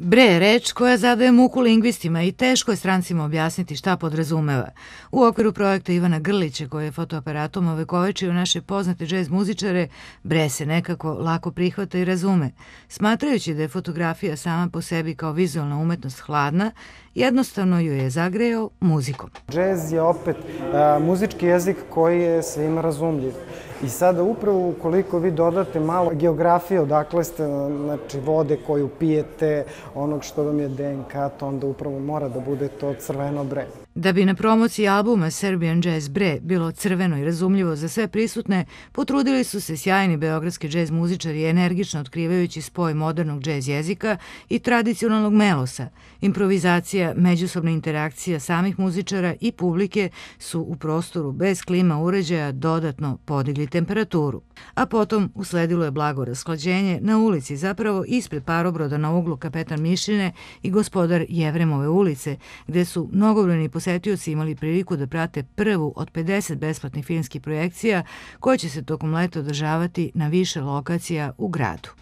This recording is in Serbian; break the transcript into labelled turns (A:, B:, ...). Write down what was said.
A: Bre, reč koja zadaje muku lingvistima i teško je strancima objasniti šta podrazumeva. U okviru projekta Ivana Grlića, koji je fotoaparatom ovekovečio naše poznate džez muzičare, bre se nekako lako prihvata i razume. Smatrajući da je fotografija sama po sebi kao vizualna umetnost hladna, jednostavno ju je zagrejao muzikom.
B: Džez je opet a, e, muzički jezik koji je svima razumljiv. I sada upravo ukoliko vi dodate malo geografije, odakle ste, e, znači vode koju pijete, onog što vam je DNK, to onda upravo mora da bude to crveno bre.
A: Da bi na promociji albuma Serbian Jazz Bre bilo crveno i razumljivo za sve prisutne, potrudili su se sjajni beogradski džez muzičari energično otkrivajući spoj modernog džez jezika i tradicionalnog melosa. Improvizacija, međusobna interakcija samih muzičara i publike su u prostoru bez klima uređaja dodatno podigli temperaturu. A potom usledilo je blago rasklađenje na ulici, zapravo ispred parobroda na uglu Kapetan Mišine i gospodar Jevremove ulice, gde su mnogobrojni posljednici posetioci imali priliku da prate prvu od 50 besplatnih filmskih projekcija koje će se tokom leta održavati na više lokacija u gradu.